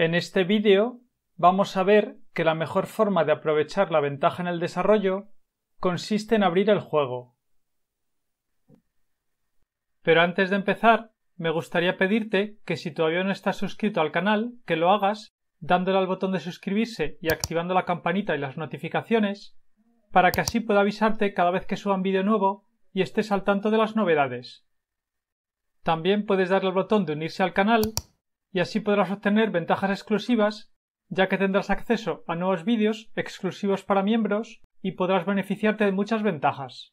En este vídeo vamos a ver que la mejor forma de aprovechar la ventaja en el desarrollo consiste en abrir el juego. Pero antes de empezar, me gustaría pedirte que si todavía no estás suscrito al canal, que lo hagas dándole al botón de suscribirse y activando la campanita y las notificaciones, para que así pueda avisarte cada vez que suba un vídeo nuevo y estés al tanto de las novedades. También puedes darle al botón de unirse al canal y así podrás obtener ventajas exclusivas ya que tendrás acceso a nuevos vídeos exclusivos para miembros y podrás beneficiarte de muchas ventajas.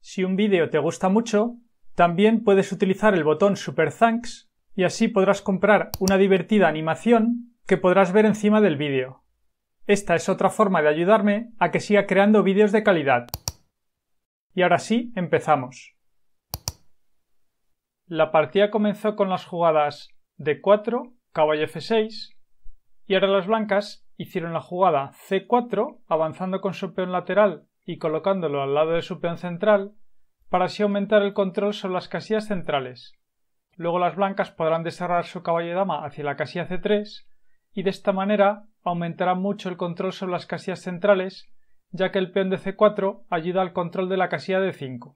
Si un vídeo te gusta mucho, también puedes utilizar el botón Super Thanks y así podrás comprar una divertida animación que podrás ver encima del vídeo. Esta es otra forma de ayudarme a que siga creando vídeos de calidad. Y ahora sí, empezamos. La partida comenzó con las jugadas D4, caballo F6, y ahora las blancas hicieron la jugada C4, avanzando con su peón lateral y colocándolo al lado de su peón central, para así aumentar el control sobre las casillas centrales. Luego las blancas podrán desarrollar su caballo dama hacia la casilla C3, y de esta manera aumentará mucho el control sobre las casillas centrales, ya que el peón de C4 ayuda al control de la casilla D5.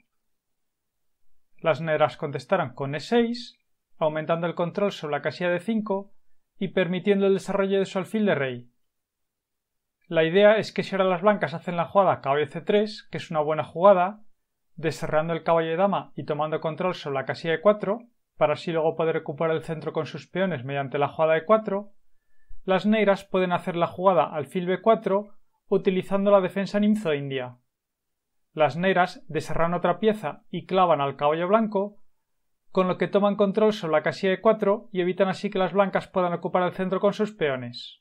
Las negras contestarán con E6, aumentando el control sobre la casilla de 5 y permitiendo el desarrollo de su alfil de rey. La idea es que si ahora las blancas hacen la jugada caballo C3, que es una buena jugada, deserrando el caballo de dama y tomando control sobre la casilla de 4, para así luego poder recuperar el centro con sus peones mediante la jugada de 4, las negras pueden hacer la jugada alfil B4 utilizando la defensa nimzo india. Las negras deserran otra pieza y clavan al caballo blanco, con lo que toman control sobre la casilla de 4 y evitan así que las blancas puedan ocupar el centro con sus peones.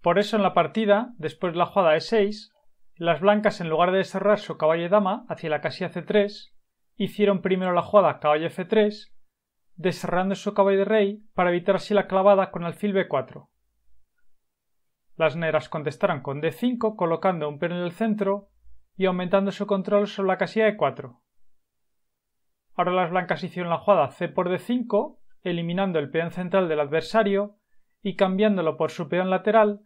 Por eso en la partida, después de la jugada E6, las blancas en lugar de deserrar su caballo de dama hacia la casilla C3, hicieron primero la jugada caballo F3, desarrando su caballo de rey para evitar así la clavada con alfil B4. Las negras contestarán con d5 colocando un peón en el centro y aumentando su control sobre la casilla de 4. Ahora las blancas hicieron la jugada c por d5, eliminando el peón central del adversario y cambiándolo por su peón lateral,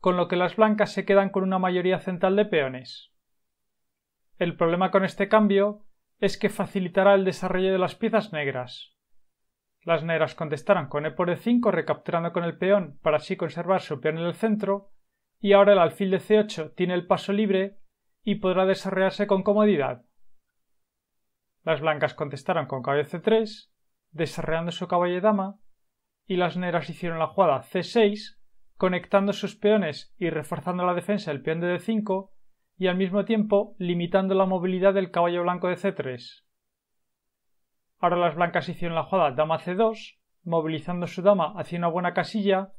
con lo que las blancas se quedan con una mayoría central de peones. El problema con este cambio es que facilitará el desarrollo de las piezas negras, las negras contestaron con e por e5 recapturando con el peón para así conservar su peón en el centro y ahora el alfil de c8 tiene el paso libre y podrá desarrollarse con comodidad. Las blancas contestaron con caballo c3 desarrollando su caballo dama y las negras hicieron la jugada c6 conectando sus peones y reforzando la defensa del peón de d5 y al mismo tiempo limitando la movilidad del caballo blanco de c3. Ahora las blancas hicieron la jugada dama c2, movilizando su dama hacia una buena casilla,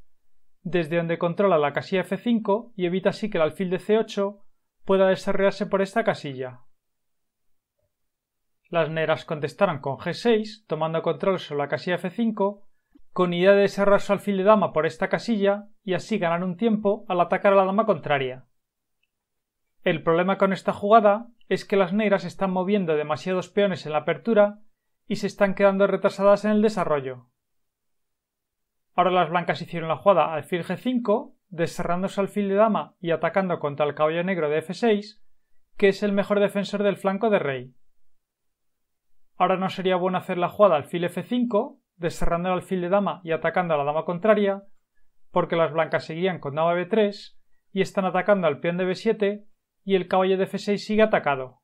desde donde controla la casilla f5 y evita así que el alfil de c8 pueda desarrollarse por esta casilla. Las negras contestaron con g6, tomando control sobre la casilla f5, con idea de desarrollar su alfil de dama por esta casilla y así ganar un tiempo al atacar a la dama contraria. El problema con esta jugada es que las negras están moviendo demasiados peones en la apertura y se están quedando retrasadas en el desarrollo. Ahora las blancas hicieron la jugada alfil g5, descerrándose alfil de dama y atacando contra el caballo negro de f6, que es el mejor defensor del flanco de rey. Ahora no sería bueno hacer la jugada alfil f5, descerrando el alfil de dama y atacando a la dama contraria, porque las blancas seguían con dama b3 y están atacando al peón de b7 y el caballo de f6 sigue atacado.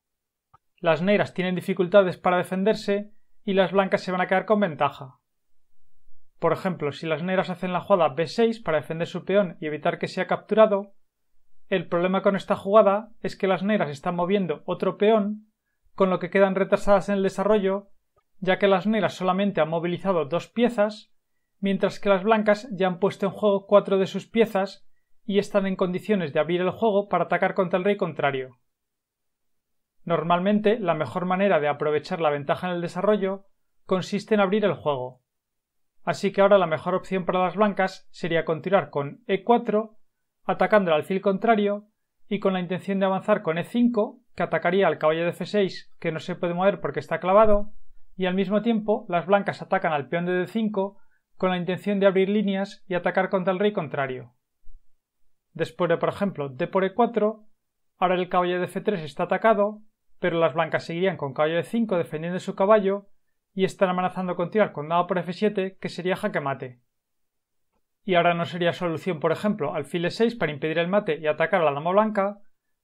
Las negras tienen dificultades para defenderse y las blancas se van a quedar con ventaja. Por ejemplo, si las negras hacen la jugada b6 para defender su peón y evitar que sea capturado, el problema con esta jugada es que las negras están moviendo otro peón, con lo que quedan retrasadas en el desarrollo, ya que las negras solamente han movilizado dos piezas, mientras que las blancas ya han puesto en juego cuatro de sus piezas y están en condiciones de abrir el juego para atacar contra el rey contrario. Normalmente, la mejor manera de aprovechar la ventaja en el desarrollo consiste en abrir el juego. Así que ahora la mejor opción para las blancas sería continuar con e4, atacando al alfil contrario, y con la intención de avanzar con e5, que atacaría al caballo de f6, que no se puede mover porque está clavado, y al mismo tiempo las blancas atacan al peón de d5, con la intención de abrir líneas y atacar contra el rey contrario. Después de, por ejemplo, d por e4, ahora el caballo de f3 está atacado, pero las blancas seguirían con caballo de 5 defendiendo su caballo y están amenazando con tirar con dado por f7 que sería jaque mate. Y ahora no sería solución, por ejemplo, alfil e6 para impedir el mate y atacar a la dama blanca,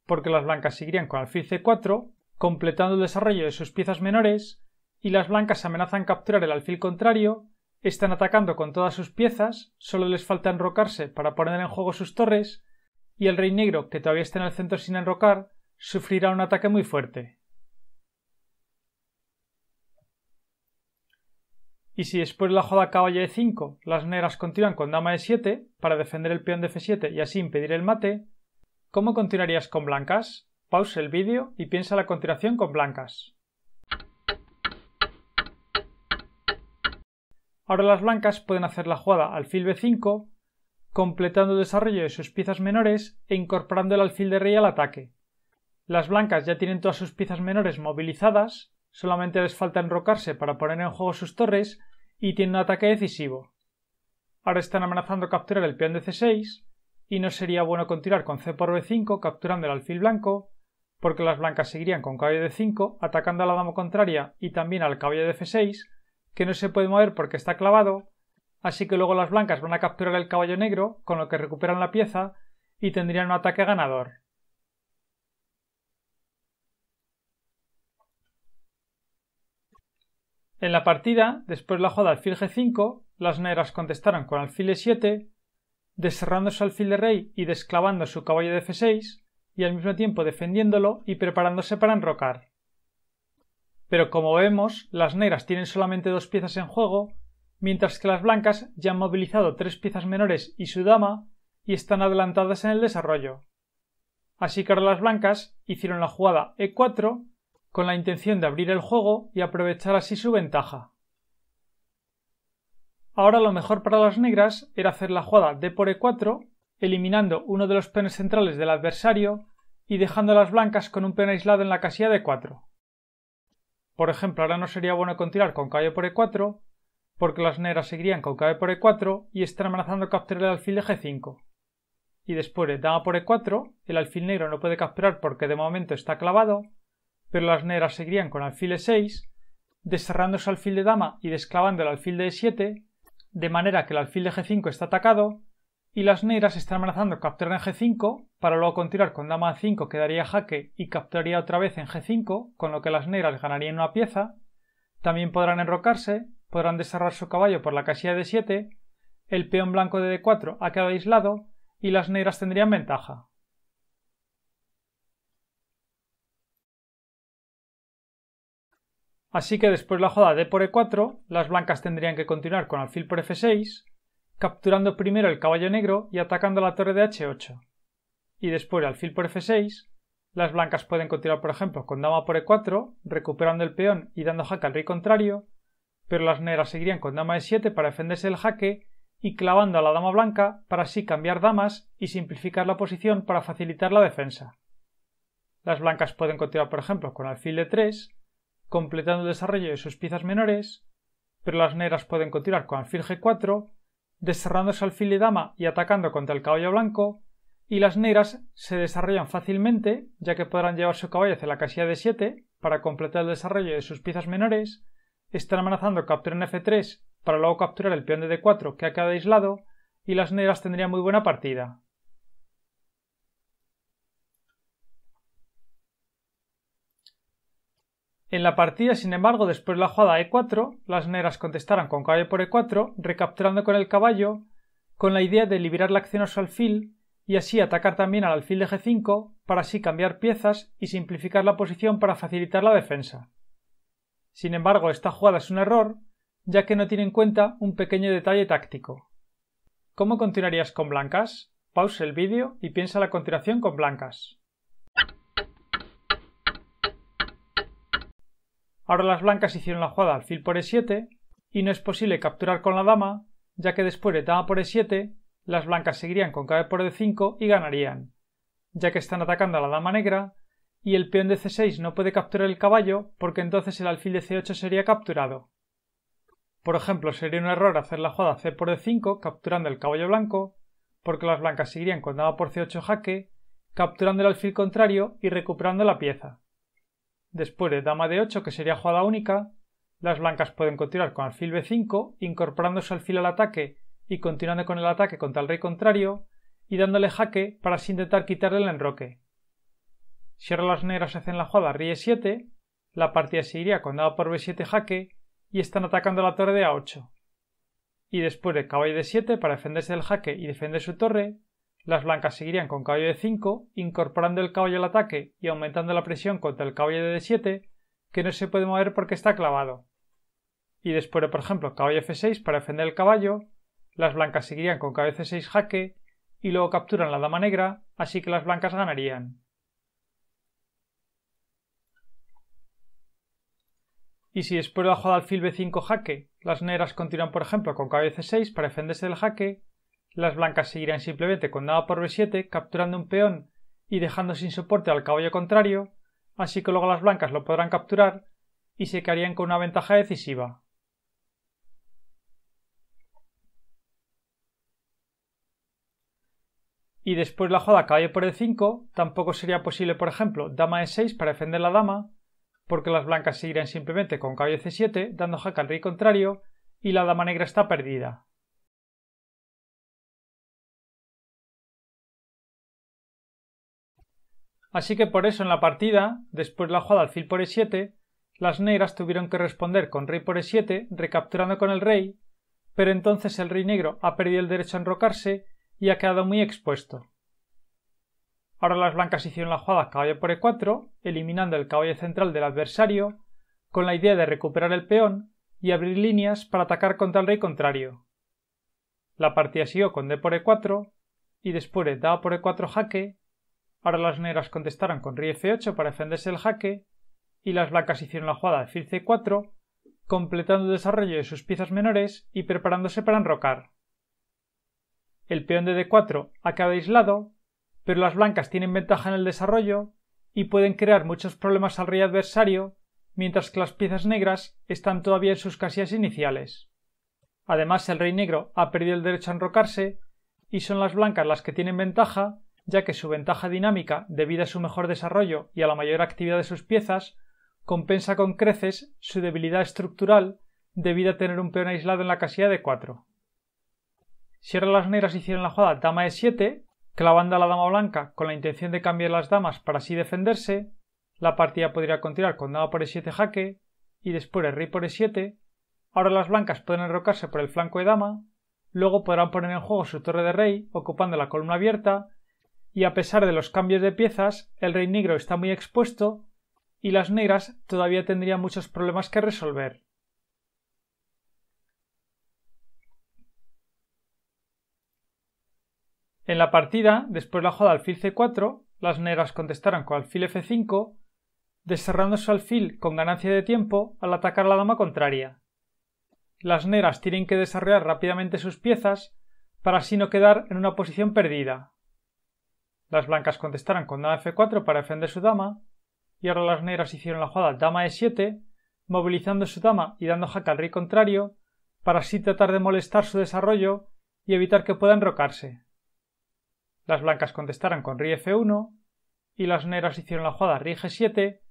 porque las blancas seguirían con alfil c4, completando el desarrollo de sus piezas menores, y las blancas amenazan capturar el alfil contrario, están atacando con todas sus piezas, solo les falta enrocarse para poner en juego sus torres, y el rey negro, que todavía está en el centro sin enrocar, sufrirá un ataque muy fuerte. Y si después de la jugada caballo de 5 las negras continúan con dama de 7 para defender el peón de f7 y así impedir el mate, ¿cómo continuarías con blancas? Pausa el vídeo y piensa la continuación con blancas. Ahora las blancas pueden hacer la jugada alfil b5, completando el desarrollo de sus piezas menores e incorporando el alfil de rey al ataque. Las blancas ya tienen todas sus piezas menores movilizadas, solamente les falta enrocarse para poner en juego sus torres y tienen un ataque decisivo. Ahora están amenazando capturar el peón de c6 y no sería bueno continuar con c por b5 capturando el alfil blanco porque las blancas seguirían con caballo de 5 atacando a la dama contraria y también al caballo de f6 que no se puede mover porque está clavado así que luego las blancas van a capturar el caballo negro con lo que recuperan la pieza y tendrían un ataque ganador. En la partida, después la jugada alfil g5, las negras contestaron con alfil e7, deserrando su alfil de rey y desclavando su caballo de f6, y al mismo tiempo defendiéndolo y preparándose para enrocar. Pero como vemos, las negras tienen solamente dos piezas en juego, mientras que las blancas ya han movilizado tres piezas menores y su dama y están adelantadas en el desarrollo. Así que ahora las blancas hicieron la jugada e4 con la intención de abrir el juego y aprovechar así su ventaja. Ahora lo mejor para las negras era hacer la jugada D por E4, eliminando uno de los peones centrales del adversario y dejando a las blancas con un peón aislado en la casilla de 4. Por ejemplo, ahora no sería bueno continuar con caballo por E4, porque las negras seguirían con caballo por E4 y están amenazando capturar el alfil de G5. Y después de dama por E4, el alfil negro no puede capturar porque de momento está clavado, pero las negras seguirían con alfil e6, desterrando su alfil de dama y desclavando el alfil de e7, de manera que el alfil de g5 está atacado y las negras están amenazando capturar en g5 para luego continuar con dama a5 que daría jaque y capturaría otra vez en g5, con lo que las negras ganarían una pieza. También podrán enrocarse, podrán desterrar su caballo por la casilla de 7, el peón blanco de d4 ha quedado aislado y las negras tendrían ventaja. Así que después de la joda d por e4, las blancas tendrían que continuar con alfil por f6, capturando primero el caballo negro y atacando la torre de h8. Y después alfil por f6, las blancas pueden continuar por ejemplo con dama por e4, recuperando el peón y dando jaque al rey contrario, pero las negras seguirían con dama e7 para defenderse del jaque y clavando a la dama blanca para así cambiar damas y simplificar la posición para facilitar la defensa. Las blancas pueden continuar por ejemplo con alfil de 3 completando el desarrollo de sus piezas menores, pero las negras pueden continuar con alfil g4, desterrando alfil de dama y atacando contra el caballo blanco, y las negras se desarrollan fácilmente, ya que podrán llevar su caballo hacia la casilla d 7 para completar el desarrollo de sus piezas menores, están amenazando capturar en f3 para luego capturar el peón de d4 que ha quedado aislado, y las negras tendrían muy buena partida. En la partida, sin embargo, después de la jugada e4, e las negras contestaron con caballo por e4, recapturando con el caballo, con la idea de liberar la acción a su alfil y así atacar también al alfil de g5, para así cambiar piezas y simplificar la posición para facilitar la defensa. Sin embargo, esta jugada es un error, ya que no tiene en cuenta un pequeño detalle táctico. ¿Cómo continuarías con blancas? Pause el vídeo y piensa la continuación con blancas. Ahora las blancas hicieron la jugada alfil por e7 y no es posible capturar con la dama, ya que después de dama por e7, las blancas seguirían con caballo por d5 e y ganarían, ya que están atacando a la dama negra y el peón de c6 no puede capturar el caballo porque entonces el alfil de c8 sería capturado. Por ejemplo, sería un error hacer la jugada c por d5 e capturando el caballo blanco, porque las blancas seguirían con dama por c8 jaque, capturando el alfil contrario y recuperando la pieza. Después de dama de 8, que sería jugada única, las blancas pueden continuar con alfil b5, incorporándose alfil al ataque y continuando con el ataque contra el rey contrario y dándole jaque para así intentar quitarle el enroque. Si ahora las negras hacen la jugada rey e7, la partida seguiría con dado por b7 jaque y están atacando la torre de a8. Y después de caballo d7 para defenderse del jaque y defender su torre, las blancas seguirían con caballo de 5, incorporando el caballo al ataque y aumentando la presión contra el caballo de d7, que no se puede mover porque está clavado. Y después, por ejemplo, caballo f6 para defender el caballo, las blancas seguirían con caballo c6 jaque y luego capturan la dama negra, así que las blancas ganarían. Y si después de la jugada alfil b5 jaque, las negras continúan por ejemplo con caballo c6 para defenderse del jaque, las blancas seguirán simplemente con dama por b7, capturando un peón y dejando sin soporte al caballo contrario, así que luego las blancas lo podrán capturar y se quedarían con una ventaja decisiva. y después la jugada caballo por e5, tampoco sería posible, por ejemplo, dama e6 para defender la dama, porque las blancas seguirán simplemente con caballo c7, dando jaque al rey contrario, y la dama negra está perdida. Así que por eso en la partida, después de la jugada alfil por e7, las negras tuvieron que responder con rey por e7, recapturando con el rey, pero entonces el rey negro ha perdido el derecho a enrocarse y ha quedado muy expuesto. Ahora las blancas hicieron la jugada caballo por e4, eliminando el caballo central del adversario, con la idea de recuperar el peón y abrir líneas para atacar contra el rey contrario. La partida siguió con d por e4 y después d por e4 jaque Ahora las negras contestaron con rey 8 para defenderse el jaque y las blancas hicieron la jugada de alfil c4, completando el desarrollo de sus piezas menores y preparándose para enrocar. El peón de d4 acaba aislado, pero las blancas tienen ventaja en el desarrollo y pueden crear muchos problemas al rey adversario, mientras que las piezas negras están todavía en sus casillas iniciales. Además, el rey negro ha perdido el derecho a enrocarse y son las blancas las que tienen ventaja ya que su ventaja dinámica, debido a su mejor desarrollo y a la mayor actividad de sus piezas, compensa con creces su debilidad estructural debido a tener un peón aislado en la casilla de 4. ahora las negras hicieron la jugada dama e7, clavando a la dama blanca con la intención de cambiar las damas para así defenderse, la partida podría continuar con dama por e7 jaque y después rey por e7, ahora las blancas pueden enrocarse por el flanco de dama, luego podrán poner en juego su torre de rey ocupando la columna abierta y a pesar de los cambios de piezas, el rey negro está muy expuesto y las negras todavía tendrían muchos problemas que resolver. En la partida, después de la jugada alfil c4, las negras contestaron con alfil f5, deserrando su alfil con ganancia de tiempo al atacar la dama contraria. Las negras tienen que desarrollar rápidamente sus piezas para así no quedar en una posición perdida. Las blancas contestaron con dama f4 para defender su dama, y ahora las negras hicieron la jugada dama e7, movilizando su dama y dando jaque al rey contrario, para así tratar de molestar su desarrollo y evitar que pueda enrocarse. Las blancas contestaron con rey f1, y las negras hicieron la jugada rey g7,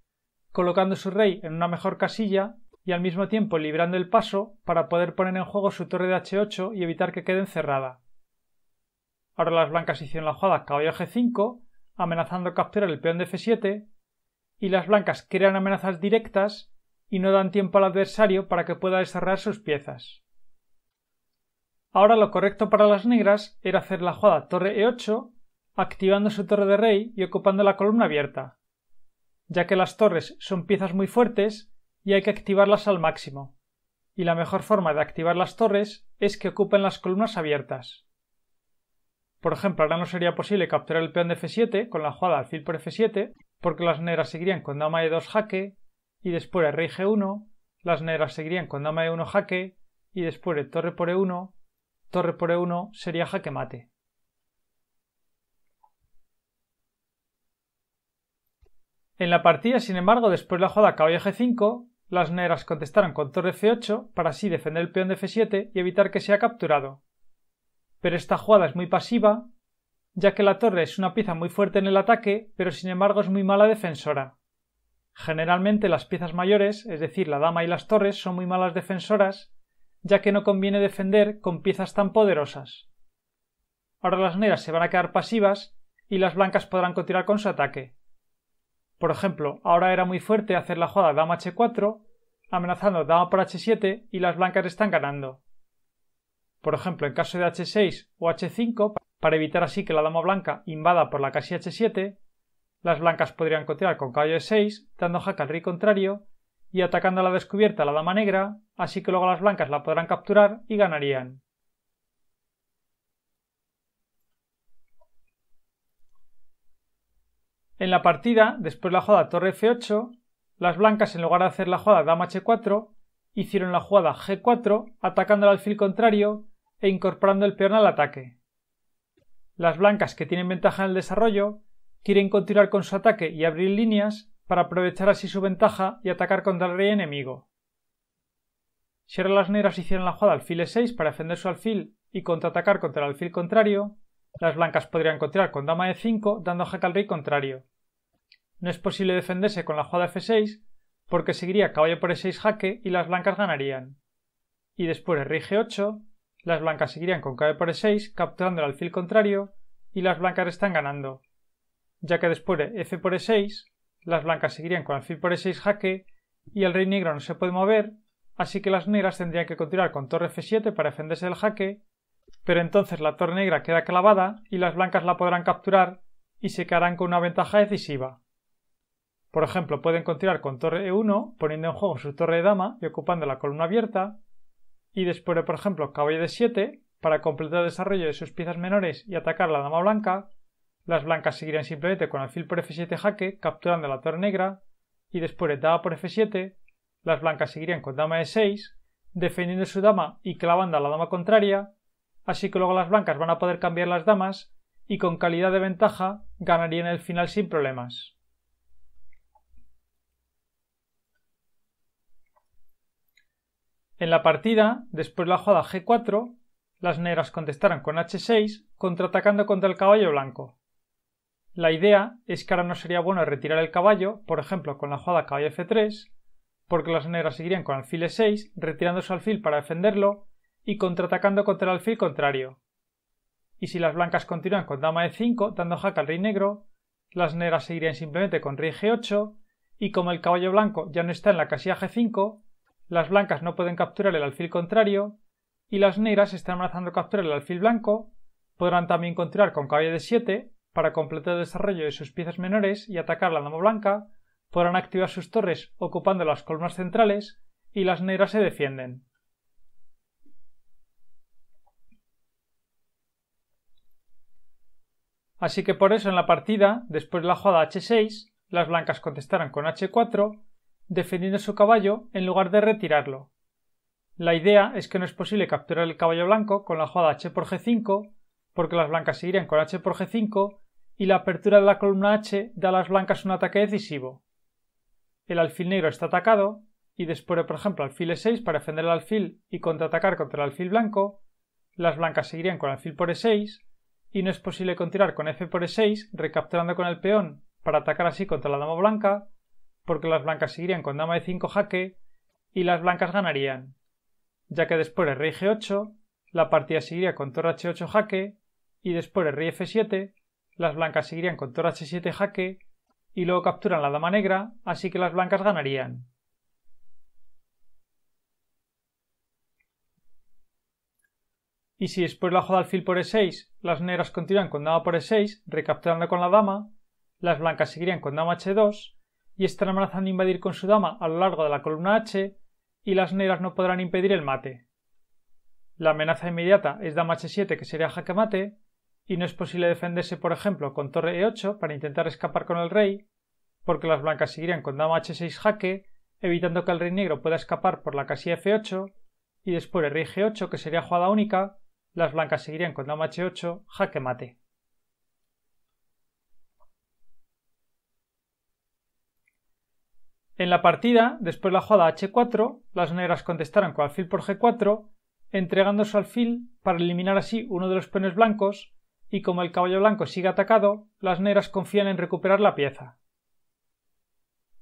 colocando su rey en una mejor casilla y al mismo tiempo librando el paso para poder poner en juego su torre de h8 y evitar que quede encerrada. Ahora las blancas hicieron la jugada caballo g5, amenazando capturar el peón de f7, y las blancas crean amenazas directas y no dan tiempo al adversario para que pueda desarrollar sus piezas. Ahora lo correcto para las negras era hacer la jugada torre e8, activando su torre de rey y ocupando la columna abierta, ya que las torres son piezas muy fuertes y hay que activarlas al máximo, y la mejor forma de activar las torres es que ocupen las columnas abiertas. Por ejemplo, ahora no sería posible capturar el peón de f7 con la jugada alfil por f7, porque las negras seguirían con dama e2 jaque, y después rey g1, las negras seguirían con dama e1 jaque, y después torre por e1, torre por e1 sería jaque mate. En la partida, sin embargo, después de la jugada caballo g5, las negras contestaron con torre f 8 para así defender el peón de f7 y evitar que sea capturado pero esta jugada es muy pasiva, ya que la torre es una pieza muy fuerte en el ataque, pero sin embargo es muy mala defensora. Generalmente las piezas mayores, es decir, la dama y las torres, son muy malas defensoras, ya que no conviene defender con piezas tan poderosas. Ahora las negras se van a quedar pasivas y las blancas podrán continuar con su ataque. Por ejemplo, ahora era muy fuerte hacer la jugada dama h4, amenazando dama por h7 y las blancas están ganando por ejemplo en caso de h6 o h5, para evitar así que la dama blanca invada por la casilla h7, las blancas podrían cotear con caballo e6, dando jaque al rey contrario y atacando a la descubierta la dama negra, así que luego las blancas la podrán capturar y ganarían. En la partida, después de la jugada torre f8, las blancas en lugar de hacer la jugada dama h4, hicieron la jugada g4, atacando al alfil contrario e incorporando el peón al ataque. Las blancas que tienen ventaja en el desarrollo quieren continuar con su ataque y abrir líneas para aprovechar así su ventaja y atacar contra el rey enemigo. Si ahora las negras hicieran la jugada alfil e6 para defender su alfil y contraatacar contra el alfil contrario, las blancas podrían continuar con dama e5 dando jaque al rey contrario. No es posible defenderse con la jugada f6 porque seguiría caballo por e6 jaque y las blancas ganarían. Y después el rey g8 las blancas seguirían con KB por E6, capturando el alfil contrario, y las blancas están ganando, ya que después de F por E6, las blancas seguirían con alfil por E6 jaque, y el rey negro no se puede mover, así que las negras tendrían que continuar con torre F7 para defenderse del jaque, pero entonces la torre negra queda clavada y las blancas la podrán capturar y se quedarán con una ventaja decisiva. Por ejemplo, pueden continuar con torre E1, poniendo en juego su torre de dama y ocupando la columna abierta, y después, por ejemplo, caballo de 7, para completar el desarrollo de sus piezas menores y atacar la dama blanca, las blancas seguirían simplemente con alfil por f7 jaque, capturando la torre negra, y después de dama por f7, las blancas seguirían con dama de 6 defendiendo su dama y clavando a la dama contraria, así que luego las blancas van a poder cambiar las damas y con calidad de ventaja ganarían el final sin problemas. En la partida, después de la jugada g4, las negras contestarán con h6, contraatacando contra el caballo blanco. La idea es que ahora no sería bueno retirar el caballo, por ejemplo con la jugada caballo f3, porque las negras seguirían con alfil e6, retirando su alfil para defenderlo y contraatacando contra el alfil contrario. Y si las blancas continúan con dama e5, dando hack al rey negro, las negras seguirían simplemente con rey g8, y como el caballo blanco ya no está en la casilla g5, las blancas no pueden capturar el alfil contrario y las negras están amenazando capturar el alfil blanco, podrán también continuar con caballo de 7 para completar el desarrollo de sus piezas menores y atacar la dama blanca, podrán activar sus torres ocupando las columnas centrales y las negras se defienden. Así que por eso en la partida, después de la jugada h6, las blancas contestaron con h4 defendiendo su caballo en lugar de retirarlo. La idea es que no es posible capturar el caballo blanco con la jugada h por g5 porque las blancas seguirían con h por g5 y la apertura de la columna h da a las blancas un ataque decisivo. El alfil negro está atacado y después por ejemplo alfil e6 para defender el alfil y contraatacar contra el alfil blanco, las blancas seguirían con alfil por e6 y no es posible continuar con f por e6 recapturando con el peón para atacar así contra la dama blanca porque las blancas seguirían con dama de 5 jaque y las blancas ganarían, ya que después el rey g8, la partida seguiría con torre h8 jaque y después el rey f7, las blancas seguirían con torre h7 jaque y luego capturan la dama negra, así que las blancas ganarían. Y si después la al alfil por e6, las negras continúan con dama por e6, recapturando con la dama, las blancas seguirían con dama h2 y están amenazando invadir con su dama a lo largo de la columna H, y las negras no podrán impedir el mate. La amenaza inmediata es dama H7 que sería jaque mate, y no es posible defenderse, por ejemplo, con torre E8 para intentar escapar con el rey, porque las blancas seguirían con dama H6 jaque, evitando que el rey negro pueda escapar por la casilla F8, y después el rey G8 que sería jugada única, las blancas seguirían con dama H8 jaque mate. En la partida, después de la jugada h4, las negras contestaron con alfil por g4, entregando su alfil para eliminar así uno de los peones blancos, y como el caballo blanco sigue atacado, las negras confían en recuperar la pieza.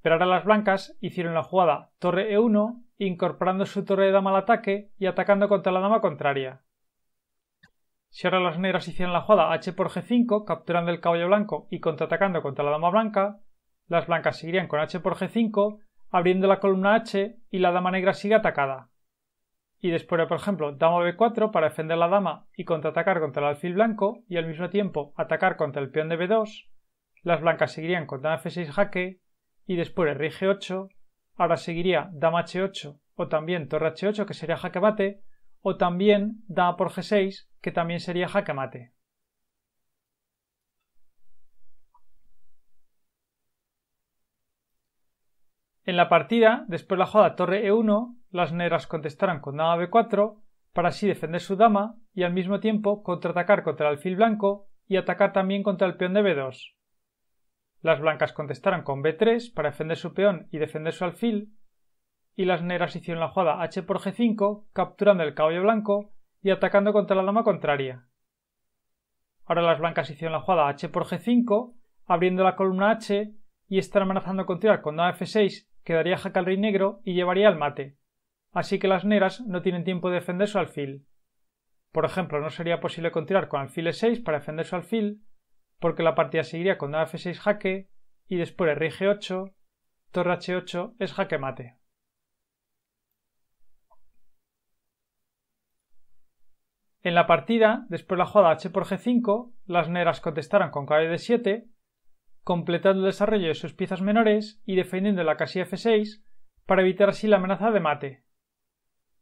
Pero ahora las blancas hicieron la jugada torre e1, incorporando su torre de dama al ataque y atacando contra la dama contraria. Si ahora las negras hicieron la jugada h por g5, capturando el caballo blanco y contraatacando contra la dama blanca, las blancas seguirían con h por g5, abriendo la columna h y la dama negra sigue atacada. Y después, por ejemplo, dama b4 para defender la dama y contraatacar contra el alfil blanco y al mismo tiempo atacar contra el peón de b2. Las blancas seguirían con dama f6 jaque y después el g8. Ahora seguiría dama h8 o también torre h8 que sería jaque mate o también dama por g6 que también sería jaque mate. En la partida, después de la jugada torre e1, las negras contestaron con dama b4 para así defender su dama y al mismo tiempo contraatacar contra el alfil blanco y atacar también contra el peón de b2. Las blancas contestaron con b3 para defender su peón y defender su alfil y las negras hicieron la jugada h por g5 capturando el caballo blanco y atacando contra la dama contraria. Ahora las blancas hicieron la jugada h por g5 abriendo la columna h y están amenazando con tirar con dama f6 quedaría jaque al rey negro y llevaría al mate. Así que las negras no tienen tiempo de defender su alfil. Por ejemplo, no sería posible continuar con alfil e6 para defender su alfil, porque la partida seguiría con dama f6 jaque y después el rey g8, torre h8 es jaque mate. En la partida, después de la jugada h por g5, las negras contestarán con caballo d7 completando el desarrollo de sus piezas menores y defendiendo la casilla f6 para evitar así la amenaza de mate.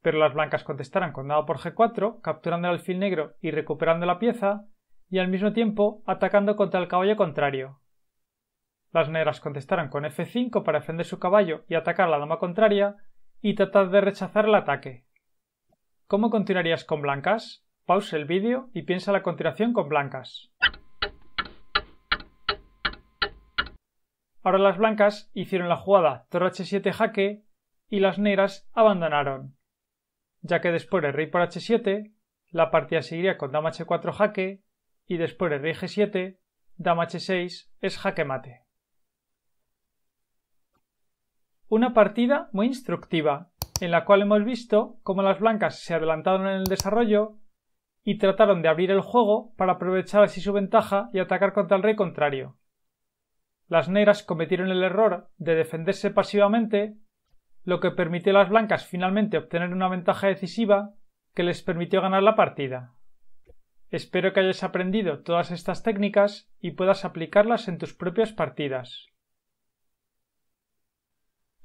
Pero las blancas contestarán con dado por g4, capturando el alfil negro y recuperando la pieza, y al mismo tiempo atacando contra el caballo contrario. Las negras contestarán con f5 para defender su caballo y atacar la dama contraria, y tratar de rechazar el ataque. ¿Cómo continuarías con blancas? Pause el vídeo y piensa la continuación con blancas. Ahora las blancas hicieron la jugada torre h7 jaque y las negras abandonaron, ya que después de rey por h7, la partida seguiría con dama h4 jaque y después de rey g7, dama h6 es jaque mate. Una partida muy instructiva, en la cual hemos visto cómo las blancas se adelantaron en el desarrollo y trataron de abrir el juego para aprovechar así su ventaja y atacar contra el rey contrario las negras cometieron el error de defenderse pasivamente, lo que permitió a las blancas finalmente obtener una ventaja decisiva que les permitió ganar la partida. Espero que hayas aprendido todas estas técnicas y puedas aplicarlas en tus propias partidas.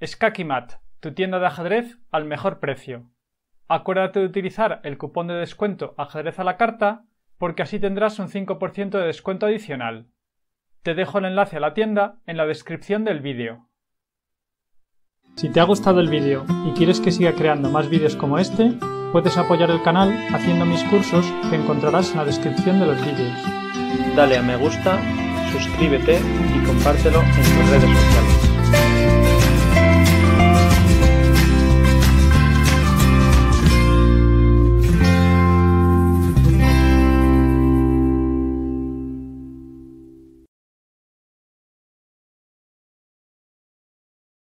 Skakimat, tu tienda de ajedrez al mejor precio. Acuérdate de utilizar el cupón de descuento ajedrez a la carta porque así tendrás un 5% de descuento adicional. Te dejo el enlace a la tienda en la descripción del vídeo. Si te ha gustado el vídeo y quieres que siga creando más vídeos como este, puedes apoyar el canal haciendo mis cursos que encontrarás en la descripción de los vídeos. Dale a me gusta, suscríbete y compártelo en tus redes sociales.